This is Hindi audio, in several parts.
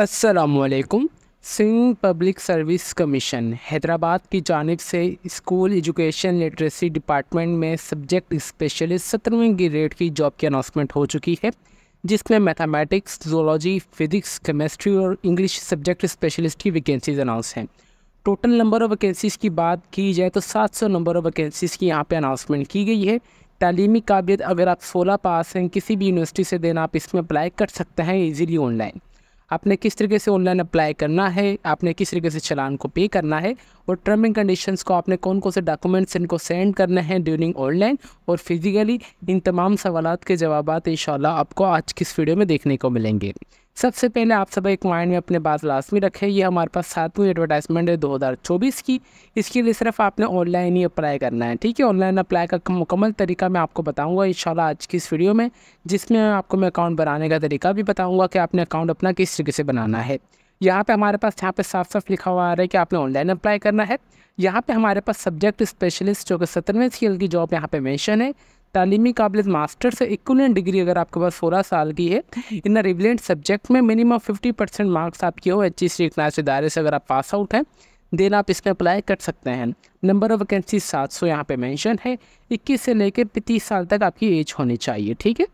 असलकुम Sindh public service commission Hyderabad की जानब से स्कूल एजुकेशन लिटरेसी डिपार्टमेंट में सब्जेक्ट स्पेशलिस्ट सत्रहवें ग्रेड की जॉब की अनाउंसमेंट हो चुकी है जिसमें मैथमेटिक्स जोलॉजी फिजिक्स केमिस्ट्री और इंग्लिश सब्जेक्ट स्पेशलिस्ट की वैकेंसीज अनाउंस हैं टोटल नंबर ऑफ वैकेंसीज़ की बात की जाए तो 700 नंबर ऑफ वैकेंसीज़ की यहाँ पे अनाउंसमेंट की गई है तलीमी काबिलियत अगर आप 16 पास हैं किसी भी यूनिवर्सिटी से देना आप इसमें अप्लाई कर सकते हैं ईजीली ऑनलाइन आपने किस तरीके से ऑनलाइन अप्लाई करना है आपने किस तरीके से चलान को पे करना है और टर्म एंड कंडीशन को आपने कौन कौन से डॉक्यूमेंट्स इनको सेंड करने हैं ड्यूरिंग ऑनलाइन और फिजिकली इन तमाम सवाल के जवाब इन आपको आज किस वीडियो में देखने को मिलेंगे सबसे पहले आप सब एक माइंड में अपने बात लाजमी रखें ये हमारे पास सातवीं एडवर्टाइजमेंट है 2024 की इसके लिए सिर्फ आपने ऑनलाइन ही अप्लाई करना है ठीक है ऑनलाइन अप्लाई का मुकम्मल तरीका मैं आपको बताऊंगा इन आज की इस वीडियो में जिसमें आपको मैं अकाउंट बनाने का तरीका भी बताऊँगा कि आपने अकाउंट अपना किस तरीके से बनाना है यहाँ पे हमारे पास यहाँ पे साफ साफ लिखा हुआ आ रहा है कि आपने ऑनलाइन अप्लाई करना है यहाँ पे हमारे पास सब्जेक्ट स्पेशलिस्ट जो कि सत्रहवें स्केल की जॉब यहाँ पे मेंशन है तालीमी काबिल मास्टर्स से इक्वलेंट डिग्री अगर आपके पास सोलह साल की है इन रिविलेंट सब्जेक्ट में मिनिमम फिफ्टी परसेंट मार्क्स आपके हो एच सी क्लास इदारे से अगर आप पास आउट हैं देन आप इसमें अप्लाई कर सकते हैं नंबर ऑफ वैकेंसी सात सौ यहाँ पर मैंशन है इक्कीस से लेकर पैंतीस साल तक आपकी एज होनी चाहिए ठीक है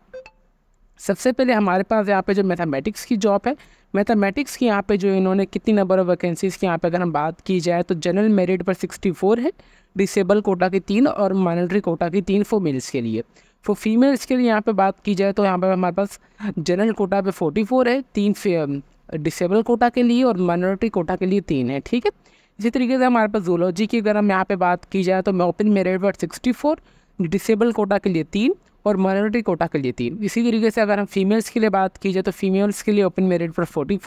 सबसे पहले हमारे पास यहाँ पे जो मैथमेटिक्स की जॉब है मैथमेटिक्स की यहाँ पे जो इन्होंने कितनी नंबर ऑफ वैकेंसीज़ की यहाँ पे अगर हम बात की जाए तो जनरल मेरिट पर 64 है डिसेबल कोटा की तीन और माइनॉरिटी कोटा की तीन फॉर मेल्स के लिए फॉर फीमेल्स के लिए यहाँ पे बात की जाए तो यहाँ पे हमारे पास जनरल कोटा पे 44 है तीन डिसेबल कोटा के लिए और माइनॉरिटी कोटा के लिए तीन है ठीक है इसी तरीके से हमारे पास जोलॉजी की अगर हम यहाँ पे बात की जाए तो ओपन मेरिट पर फोर डिसेबल कोटा के लिए तीन और माइनॉरिटी कोटा के लिए तीन इसी तरीके से अगर हम फीमेल्स के लिए बात की जाए तो फीमेल्स के लिए ओपन मेरिट पर फोर्टी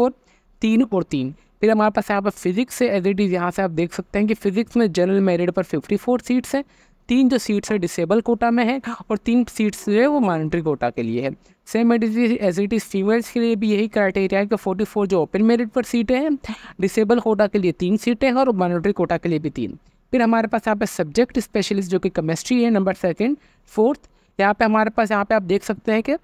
तीन और तीन फिर हमारे पास यहाँ पर फिजिक्स है एज इट इज़ यहाँ से आप देख सकते हैं कि फिजिक्स में जनरल मेरिट पर 54 सीट्स हैं तीन जो सीट्स है डिसेबल कोटा में है और तीन सीट्स जो है वो मॉनिटरी कोटा के लिए है same at age it is females के लिए भी यही क्राइटेरिया है कि 44 जो ओपन मेरिट पर सीटें हैं डिसेबल कोटा के लिए तीन सीटें हैं और मॉनिटरी कोटा के लिए भी तीन फिर हमारे पास यहाँ पे सब्जेक्ट स्पेशलिस्ट जो कि केमिस्ट्री है नंबर सेकेंड फोर्थ यहाँ पे हमारे पास यहाँ पे आप देख सकते हैं कि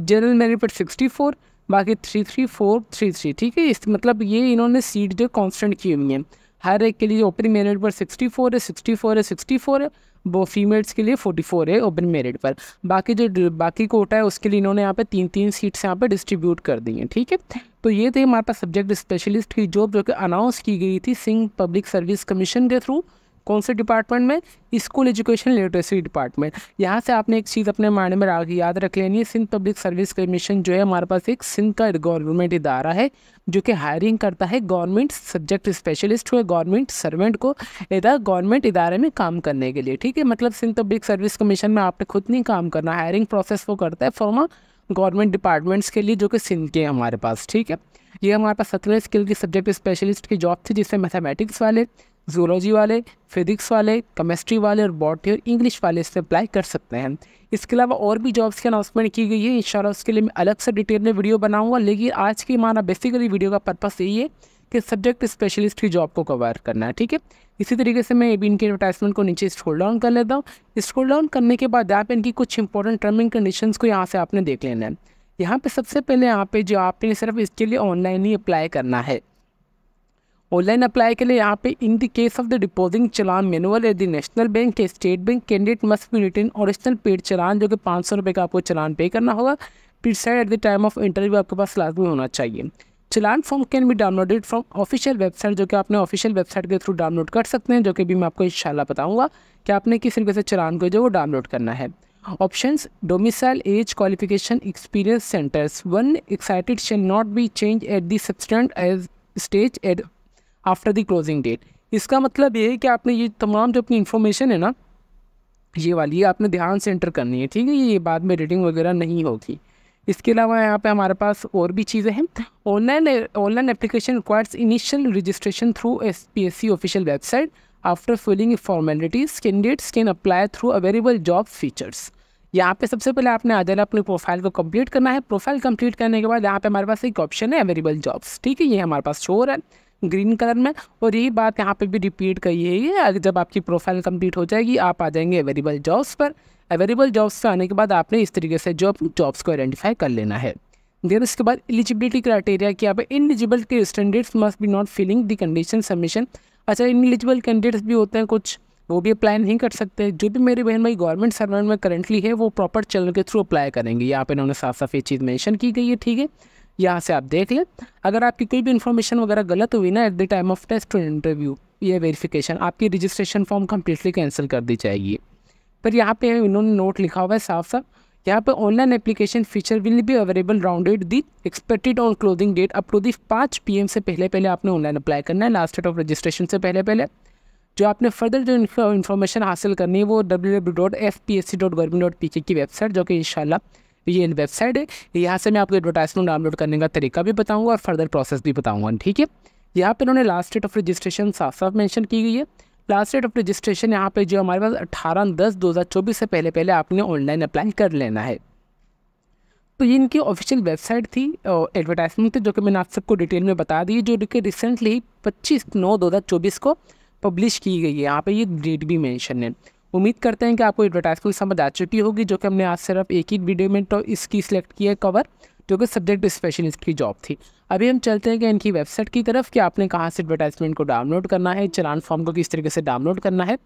जनरल मेरिट पर सिक्सटी फोर बाकी three three four three three ठीक है इस मतलब ये इन्होंने सीट जो कांस्टेंट की हुई हैं हर एक के लिए ओपन मेरिट पर सिक्सटी फोर है सिक्सटी फोर है सिक्सटी फोर है वो फीमेल्स के लिए फोर्टी फोर है ओपन मेरिट पर बाकी जो बाकी कोटा है उसके लिए इन्होंने यहाँ पे तीन तीन सीट्स यहाँ पे डिस्ट्रीब्यूट कर दी हैं ठीक है तो ये थे हमारे पास सब्जेक्ट स्पेशलिस्ट की जॉब जो कि अनाउंस की गई थी सिंह पब्लिक सर्विस कमीशन के थ्रू कौन से डिपार्टमेंट में स्कूल एजुकेशन लिटरेसी डिपार्टमेंट यहाँ से आपने एक चीज़ अपने माइंड में याद रख लेनी है सिंध पब्लिक सर्विस कमीशन जो है हमारे पास एक सिंध का गवर्नमेंट इदारा है जो कि हायरिंग करता है गवर्नमेंट सब्जेक्ट स्पेशलिस्ट हुए गवर्नमेंट सर्वेंट को इधर गवर्नमेंट इदारे में काम करने के लिए ठीक है मतलब सिंध पब्लिक सर्विस कमीशन में आपने खुद नहीं काम करना हायरिंग प्रोसेस वो करता है फॉर्मा गवर्नमेंट डिपार्टमेंट्स के लिए जो कि सिंध के हमारे पास ठीक है ये हमारे पास सत्रह स्किल की सब्जेक्ट स्पेशलिस्ट की जॉब थी जिसमें मैथमेटिक्स वाले जूलॉजी वाले फिजिक्स वाले केमिस्ट्री वाले और बॉटनी और इंग्लिश वाले इससे अप्लाई कर सकते हैं इसके अलावा और भी जॉब्स की अनाउंसमेंट की गई है इन उसके लिए मैं अलग से डिटेल में वीडियो बनाऊँगा लेकिन आज की हमारा बेसिकली वीडियो का पर्पस यही है कि सब्जेक्ट स्पेशलिस्ट की जॉब को कवर करना है ठीक है इसी तरीके से मैं ए इनके एडवर्टाइजमेंट को नीचे स्क्रोल डाउन कर लेता हूँ स्क्रोल डाउन करने के बाद आप इनकी कुछ इंपॉर्टेंट टर्म एंड कंडीशन को यहाँ से आपने देख लेना है यहाँ पर सबसे पहले यहाँ पर जो आपने सिर्फ इसके लिए ऑनलाइन ही अप्लाई करना है ऑनलाइन अप्लाई के लिए यहाँ पे in the case of the depositing challan manual at the National Bank के State Bank candidate must be return original paid challan जो कि पाँच सौ रुपये का आपको चलान पे करना होगा preside at the time of interview आपके पास लाजमी होना चाहिए challan form can be downloaded from official website जो कि आपने ऑफिशियल वेबसाइट के थ्रू डाउनलोड कर सकते हैं जो कि भी मैं आपको इंशाल्लाह बताऊंगा कि आपने किस तरीके से चलान को जो वो डाउनलोड करना है option domicile age qualification experience centres one excited shall not be change at the subsequent age stage at after the closing date इसका मतलब ये है कि आपने ये तमाम जो अपनी इन्फॉर्मेशन है ना ये वाली ये आपने ध्यान से एंटर करनी है ठीक है ये बाद में रेटिंग वगैरह नहीं होगी इसके अलावा यहाँ पे हमारे पास और भी चीज़ें हैं online online application requires initial registration through S P S C official website after filling formalities candidates can apply through available job features यहाँ पे सबसे पहले आपने आ जाना अपने प्रोफाइल को कंप्लीट करना है प्रोफाइल कंप्लीट करने के बाद यहाँ पे हमारे पास एक ऑप्शन है अवेलेबल जॉब्स ठीक है ये हमारे पास शोर है ग्रीन कलर में और यही बात यहाँ पे भी रिपीट कही है ये जब आपकी प्रोफाइल कंप्लीट हो जाएगी आप आ जाएंगे अवेलेबल जॉब्स पर अवेलेबल जॉब्स पर आने के बाद आपने इस तरीके से जॉब जॉब्स को आइडेंटिफाई कर लेना है देर उसके बाद एलिजिबिलिटी क्राइटेरिया क्या है इनएलिजिबल के standards must be not filling the condition submission अच्छा एलिजिबल कैंडिडेट्स भी होते हैं कुछ वो भी अप्लाई नहीं कर सकते जो भी मेरे बहन भाई गवर्नमेंट सर्वेंट में करंटली है वो प्रॉपर चैनल के थ्रू अप्लाई करेंगे यहाँ पे इन्होंने साफ साफ ये चीज़ मेंशन की गई है ठीक है यहाँ से आप देख लें अगर आपकी कोई भी इन्फॉर्मेशन वगैरह गलत हुई ना at the time of test और इंटरव्यू या वेरिफिकेशन आपकी रजिस्ट्रेशन फॉर्म कम्प्लीटली कैंसिल कर दी जाएगी पर यहाँ पे इन्होंने नोट लिखा हुआ है साफ साफ यहाँ पे online application feature will be available rounded the expected on closing date up to the पाँच पी से पहले पहले आपने ऑनलाइन अप्लाई करना है लास्ट डेट ऑफ रजिस्ट्रेशन से पहले पहले जो आपने फर्दर जो इन्फॉर्मेशन हासिल करनी है वो W W dot F P S C dot government dot P K की वेबसाइट जो कि शाला ये वेबसाइट है यहाँ से मैं आपको एडवर्टाइजमेंट डाउनलोड करने का तरीका भी बताऊँगा और फर्दर प्रोसेस भी बताऊँगा ठीक है यहाँ पर उन्होंने लास्ट डेट ऑफ रजिस्ट्रेशन साफ साफ मैंशन की गई है लास्ट डेट ऑफ रजिस्ट्रेशन यहाँ पे जो हमारे पास अठारह दस दो हज़ार चौबीस से पहले पहले आपने ऑनलाइन अप्लाई कर लेना है तो ये इनकी ऑफिशियल वेबसाइट थी एडवर्टाइजमेंट थी जो कि मैंने आप सबको डिटेल में बता दी जो कि रिसेंटली पच्चीस नौ दो हज़ार चौबीस को पब्लिश की गई है यहाँ पे ये डेट भी मेंशन है उम्मीद करते हैं कि आपको एडवर्टाइज को समझ आ चुकी होगी जो कि हमने आज सिर्फ एक ही वीडियो में तो इसकी सिलेक्ट की है कवर जो कि सब्जेक्ट स्पेशलिस्ट की जॉब थी अभी हम चलते हैं कि इनकी वेबसाइट की तरफ कि आपने कहाँ से एडवर्टाइजमेंट को डाउनलोड करना है चलान फॉर्म को किस तरीके से डाउनलोड करना है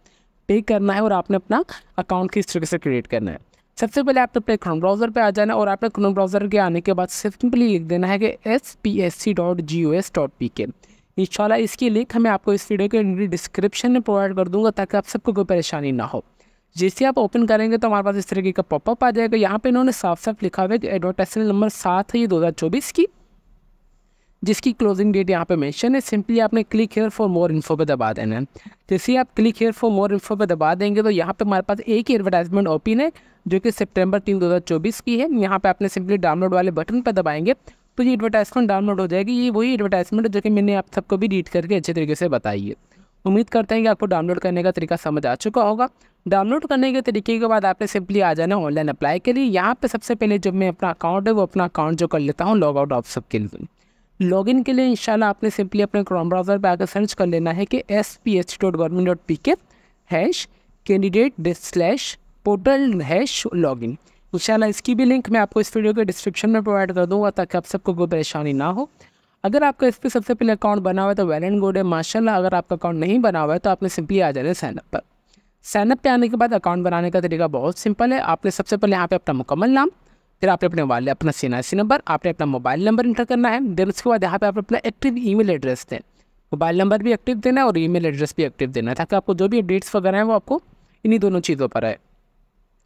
पे करना है और आपने अपना अकाउंट किस तरीके से क्रिएट करना है सबसे पहले आपने अपने क्रोम ब्राउज़र पर आ जाना है और आपने क्रोम ब्राउज़र के आने के बाद सिंपली लिख देना है कि S P S C dot G O S dot P K इंशाल्लाह इसकी लिंक हमें आपको इस वीडियो के डिस्क्रिप्शन में प्रोवाइड कर दूंगा ताकि आप सबको कोई परेशानी ना हो जैसे आप ओपन करेंगे तो हमारे पास इस तरीके का पॉपअप आ जाएगा यहाँ पे इन्होंने साफ साफ लिखा हुआ है कि एडवर्टाइजमेंट नंबर सात है ये दो की जिसकी क्लोजिंग डेट यहाँ पे मेंशन है सिंपली आपने click here for more info पर दबा देना है जैसे आप click here for more info पर दबा देंगे तो यहाँ पे हमारे पास एक ही एडवर्टाइजमेंट ओपन है जो कि सितंबर तीन दो की है यहाँ पे आपने सिंपली डाउनलोड वाले बटन पर दबाएंगे तो ये एडवर्टाइजमेंट डाउनलोड हो जाएगी ये वही एडवर्टाइजमेंट है जो कि मैंने आप सबको भी रीड करके अच्छे तरीके से बताई है उम्मीद करते हैं कि आपको डाउनलोड करने का तरीका समझ आ चुका होगा डाउनलोड करने के तरीके के बाद आपने सिंपली आ जाना ऑनलाइन अप्लाई के लिए यहाँ पर सबसे पहले जब मैं अपना अकाउंट है वो अपना अकाउंट जो कर लेता हूँ लॉग आउट सब के लिए इन के लिए इंशाल्लाह आपने सिंपली अपने क्रोम ब्राउज़र पर आकर सर्च कर लेना है कि S P H dot government dot P K hash candidate slash portal hash login इंशाल्लाह इसकी भी लिंक मैं आपको इस वीडियो के डिस्क्रिप्शन में प्रोवाइड कर दूँगा ताकि आप सबको कोई परेशानी ना हो अगर आपका इस पर सबसे पहले अकाउंट बना हुआ है तो वेल एंड गुड है माशा अगर आपका अकाउंट नहीं बना हुआ है तो आपने सिंपली आ जाना है पर सैनअप पर आने के बाद अकाउंट बनाने का तरीका बहुत सिंपल है आपने सबसे पहले यहाँ पे अपना मुकम्मल नाम फिर आपने अपने वाले अपना सी नंबर आपने अपना मोबाइल नंबर इंटर करना है देन उसके बाद यहाँ पे आप अपना एक्टिव ईमेल एड्रेस दें मोबाइल नंबर भी एक्टिव देना है और ईमेल एड्रेस भी एक्टिव देना है ताकि आपको जो भी अपडेट्स वगैरह हैं वो आपको इन्हीं दोनों चीज़ों पर आए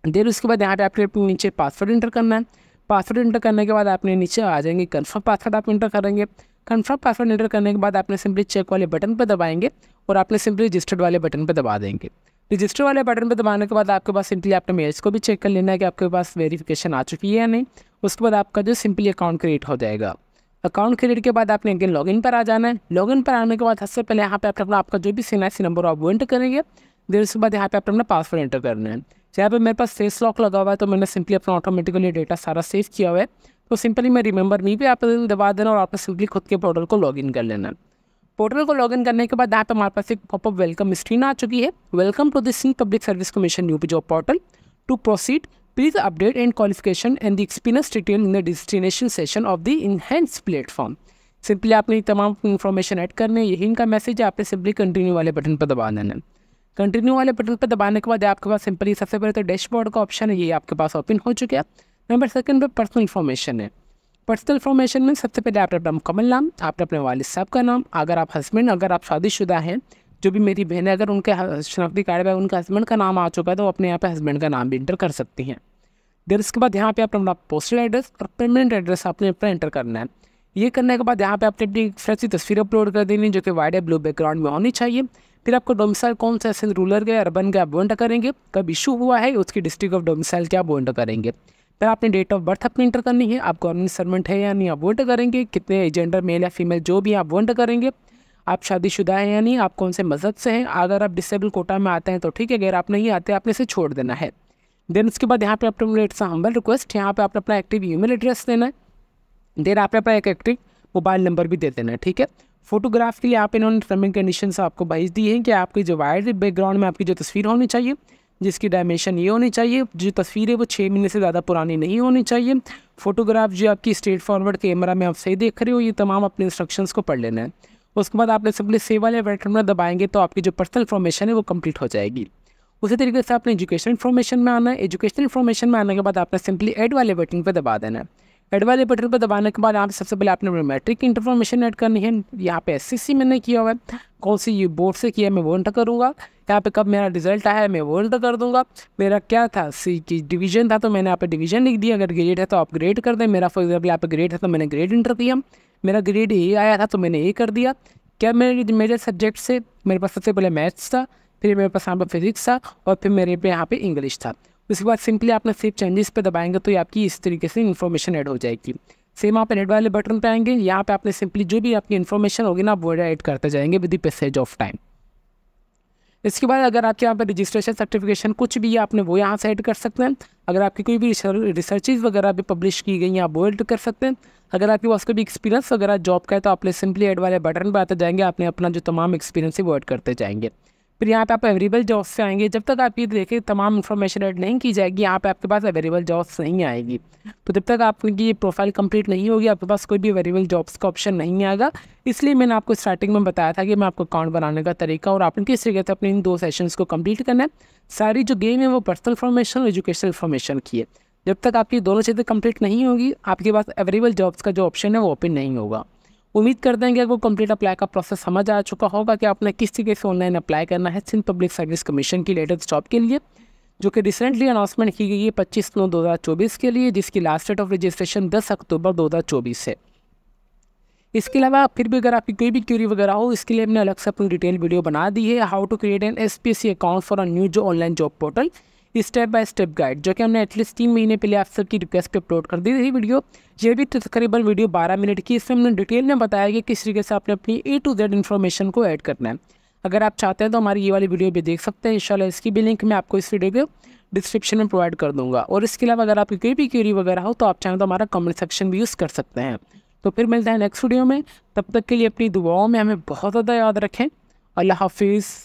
देर उसके बाद यहाँ पे आपने अपने नीचे पासवर्ड इंटर करना है पासवर्ड इंटर करने के बाद आपने नीचे आ जाएंगे कन्फर्म पासवर्ड आप इंटर करेंगे कन्फर्म पासवर्ड इंटर करने के बाद आपने सिंपली चेक वाले बटन पर दबाएंगे और आपने सिंपली रजिस्टर्ड वाले बटन पर दबा देंगे रजिस्टर वाले बटन पर दबाने के बाद आपके पास सिंपली आपने मेल्स को भी चेक कर लेना है कि आपके पास वेरीफिकेशन आ चुकी है या नहीं उसके बाद आपका जो सिंपली अकाउंट क्रिएट हो जाएगा अकाउंट क्रिएट के बाद आपने अगेन लॉगिन पर आ जाना है लॉगिन पर आने के बाद सबसे पहले यहाँ पे आप अपना आपका जो भी सीन सी नंबर आप वो इंटर करेंगे देर उसके बाद यहाँ पे आप अपना पासवर्ड एंटर करना है जहाँ पे मेरे पास सेस लॉक लगा हुआ है तो मैंने सिंपली अपना ऑटोमेटिकली डेटा सारा सेव किया हुआ है तो सिंपली मैं रिमेंबर मी पे आप दबा देना और आपने सिंपली खुद के पोर्टल को लॉगिन कर लेना पोर्टल को लॉगिन करने के बाद यहाँ पे हमारे पास एक पॉपअप वेलकम स्क्रीन आ चुकी है welcome to the Sindh public service commission UP job portal to proceed please update and qualification and the experience detail in the destination session of the enhance platform simply आपने तमाम इन्फॉर्मेशन ऐड करने यही इनका मैसेज है आपने सिंपली कंटिन्यू वाले बटन पर दबा देना कंटिन्यू वाले बटन पर दबाने के बाद आपके पास सिंपली सबसे पहले तो डैशबोर्ड का ऑप्शन है ये आपके पास ओपन हो चुका है नंबर सेकंड पे पर्सनल इन्फॉर्मेशन है पर्सनल इन्फॉर्मेशन में सबसे पहले आपने अपना मुकम्मल नाम आपने अपने वालिद साहब का नाम अगर आप हस्बैंड अगर आप शादीशुदा हैं जो भी मेरी बहन है अगर उनके शनाख्ती कार्ड में उनके हस्बैंड का नाम आ चुका है तो अपने यहाँ पर हस्बैंड का नाम भी इंटर कर सकती हैं देर इसके बाद यहाँ पर आप अपना पोस्टल एड्रेस और पेमेंट एड्रेस आपने अपना एंटर करना है ये करने के बाद यहाँ पे आपने अपनी फ्रेश तस्वीर अपलोड कर देनी जो कि वाइट या ब्लू बैकग्राउंड में होनी चाहिए फिर आपको डोमिसाइल कौन सा ऐसे रूलर का अर्बन का बॉन्ड करेंगे कब इशू हुआ है उसकी डिस्ट्रिक्ट ऑफ डोमिसाइल क्या बॉन्ड करेंगे फिर आपने डेट ऑफ बर्थ अपनी इंटर करनी है आप गवर्नमेंट सर्वेंट है या नहीं आप वोट करेंगे कितने जेंडर मेल या फीमेल जो भी आप वोट करेंगे आप शादीशुदा हैं या नहीं आप कौन से मजहब से हैं अगर आप डिसेबल कोटा में आते हैं तो ठीक है अगर आप नहीं आते आपने इसे छोड़ देना है देन उसके बाद यहाँ पे आपने इट्स हम्बल रिक्वेस्ट यहाँ पे आपने अपना एक्टिव ईमेल एड्रेस देना है देन आपने अपना एक एक्टिव मोबाइल नंबर भी दे देना है ठीक है फोटोग्राफ के लिए आप इन्होंने टर्म एंड कंडीशन आपको भेज दी हैं कि आपकी जो वायर बैकग्राउंड में आपकी जो तस्वीर होनी चाहिए जिसकी डायमेंशन ये होनी चाहिए जो तस्वीर है वो छः महीने से ज़्यादा पुरानी नहीं होनी चाहिए फोटोग्राफ जो आपकी स्ट्रेट फॉरवर्ड कैमरा में आप सही देख रहे हो ये तमाम अपने इंस्ट्रक्शंस को पढ़ लेना है उसके बाद आपने सिंपली सेव वाले बटन में दबाएंगे तो आपकी जो पर्सनल इन्फॉर्मेशन है वो कंप्लीट हो जाएगी उसी तरीके से आपने एजुकेशन इन्फॉर्मेशन में आना है एजुकेशन इन्फॉर्मेशन में आने के बाद आपने सिंपली एड वाले बटन पर दबा देना है एड वाले बटन पर दबाने के बाद यहाँ पे सबसे पहले आपने मैट्रिक इन्फॉर्मेशन ऐड करनी है यहाँ पे एस मैंने किया हुआ है कौन सी बोर्ड से किया मैं वो एंटर करूँगा यहाँ पे कब मेरा रिजल्ट आया है मैं वो एंटर कर दूँगा मेरा क्या था सी की डिवीजन था तो मैंने यहाँ पे डिवीजन लिख दिया अगर ग्रेड है तो आप ग्रेड कर दें मेरा फॉर एग्जाम्पल यहाँ पे ग्रेड है तो मैंने ग्रेड इंटर किया मेरा ग्रेड ए आया था तो मैंने ए कर दिया क्या मेरे मेजर सब्जेक्ट से मेरे पास सबसे पहले मैथ्स था फिर मेरे पास यहाँ पर फिजिक्स था और फिर मेरे पे यहाँ पे इंग्लिश था उसके बाद सिंपली आप लोग सेव चेंजेस पे दबाएंगे तो ये आपकी इस तरीके से इन्फॉर्मेशन ऐड हो जाएगी सेम आप एड वाले बटन पे आएंगे यहाँ पे आपने सिंपली जो भी आपकी इन्फॉर्मेशन होगी ना आप वर्ड ऐड करते जाएंगे with the passage of time इसके बाद अगर आपके यहाँ पर रजिस्ट्रेशन सर्टिफिकेशन कुछ भी है आपने वो यहाँ से ऐड कर सकते हैं अगर आपकी कोई भी रिसर्चेज वगैरह भी पब्लिश की गई हैं आप वो ऐड कर सकते हैं अगर आपके पास कोई भी एक्सपीरियंस वगैरह जॉब का है तो आप सिंपली ऐड वाले बटन पर आते जाएंगे आपने अपना जो तमाम एक्सपीरियंस है वो ऐड करते जाएंगे फिर यहाँ पे आप अवेलेबल जॉब्स से आएंगे जब तक आप ये देखें तमाम इन्फॉर्मेशन ऐड नहीं की जाएगी यहाँ पे आपके पास अवेलेबल जॉब्स नहीं आएगी तो जब तक आपकी ये प्रोफाइल कंप्लीट नहीं होगी आपके पास कोई भी अवेलेबल जॉब्स का ऑप्शन नहीं आएगा इसलिए मैंने आपको स्टार्टिंग में बताया था कि मैं आपको अकाउंट बनाने का तरीका और आपने किस तरीके से अपने इन दो सेशनस को कम्प्लीट करना है सारी जो गेम है वो पर्सनल फॉर्मेशन और एजुकेशनल इन्फॉर्मेशन की है जब तक आपकी दोनों चीज़ें कंप्लीट नहीं होगी आपके पास अवेलेबल जॉब्स का जो ऑप्शन है वो ओपन नहीं होगा उम्मीद करते हैं कि आपको कंप्लीट अप्लाई का प्रोसेस समझ आ चुका होगा कि आपने किस तरीके से ऑनलाइन अप्लाई करना है सिंध पब्लिक सर्विस कमीशन की लेटेस्ट जॉब के लिए जो कि रिसेंटली अनाउंसमेंट की गई है पच्चीस नौ चौबीस के लिए जिसकी लास्ट डेट ऑफ रजिस्ट्रेशन दस अक्टूबर चौबीस है इसके अलावा फिर भी अगर आपकी कोई भी क्यूरी वगैरह हो इसके लिए हमने अलग से अपनी डिटेल वीडियो बना दी है how to create an S P C account for a new जो online job portal step by step guide जो कि हमने एटलीस्ट तीन महीने पहले आप सबकी रिक्वेस्ट पे अपलोड कर दी थी वीडियो ये भी तकरीबन वीडियो 12 मिनट की इसमें हमने डिटेल में बताया कि किस तरीके से आपने अपनी ए टू जेड इन्फॉर्मेशन को ऐड करना है अगर आप चाहते हैं तो हमारी ये वाली वीडियो भी देख सकते हैं इन इसकी भी लिंक मैं आपको इस वीडियो के डिस्क्रिप्शन में प्रोवाइड कर दूँगा और इसके अलावा अगर आपकी कोई भी क्यूरी वगैरह हो तो आप चाहें तो हमारा कमेंट सेक्शन भी यूज़ कर सकते हैं तो फिर मिलते हैं नेक्स्ट वीडियो में तब तक के लिए अपनी दुआओं में हमें बहुत ज़्यादा याद रखें अल्लाह हाफिज़